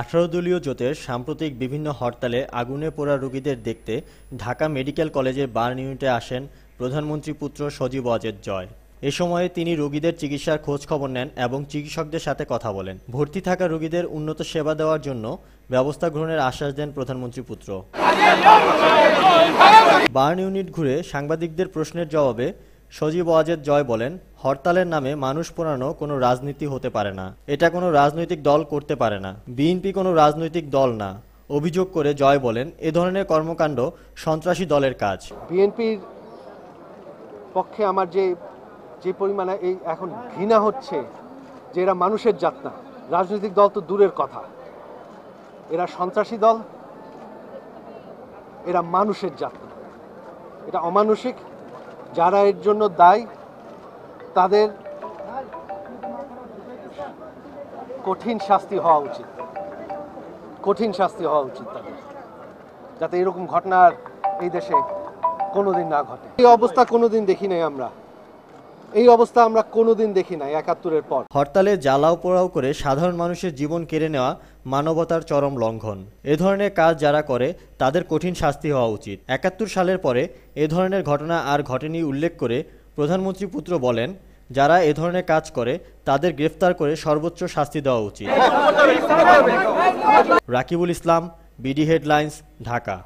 আঠারো দলীয় জোটের সাম্প্রতিক বিভিন্ন হরতালে আগুনে পোড়া রোগীদের দেখতে ঢাকা মেডিকেল কলেজের বার্ন ইউনিটে আসেন প্রধানমন্ত্রী পুত্র সজীব অজেদ জয় এ সময়ে তিনি রোগীদের চিকিৎসার খোঁজ খবর নেন এবং চিকিৎসকদের সাথে কথা বলেন ভর্তি থাকা রোগীদের উন্নত সেবা দেওয়ার জন্য ব্যবস্থা গ্রহণের আশ্বাস দেন প্রধানমন্ত্রী পুত্র বার্ন ইউনিট ঘুরে সাংবাদিকদের প্রশ্নের জবাবে সজীব ওয়াজেদ জয় বলেন হরতালের নামে মানুষ পোড়ানো কোনো রাজনীতি হতে পারে না এটা কোনো রাজনৈতিক দল করতে পারে না বিএনপি কোনো রাজনৈতিক দল না অভিযোগ করে জয় বলেন এ ধরনের কর্মকাণ্ড সন্ত্রাসী দলের কাজ বিএনপির পক্ষে আমার যে যে পরিমাণে এই এখন ঘৃণা হচ্ছে যে এরা মানুষের জাত না রাজনৈতিক দল তো দূরের কথা এরা সন্ত্রাসী দল এরা মানুষের জাত না এটা অমানসিক যারা এর জন্য দায়ী তাদের কঠিন শাস্তি হওয়া উচিত কঠিন শাস্তি হওয়া উচিত তাদের যাতে এরকম ঘটনা এই দেশে কোনোদিন না ঘটে এই অবস্থা কোনোদিন দেখি নাই আমরা এই অবস্থা আমরা কোনোদিন দেখি নাই একাত্তরের পর হরতালে জ্বালাও পোড়াও করে সাধারণ মানুষের জীবন কেড়ে নেওয়া মানবতার চরম লঙ্ঘন এ ধরনের কাজ যারা করে তাদের কঠিন শাস্তি হওয়া উচিত একাত্তর সালের পরে এ ধরনের ঘটনা আর ঘটেনি উল্লেখ করে প্রধানমন্ত্রী পুত্র বলেন যারা এ ধরনের কাজ করে তাদের গ্রেফতার করে সর্বোচ্চ শাস্তি দেওয়া উচিত রাকিবুল ইসলাম বিডি হেডলাইন্স ঢাকা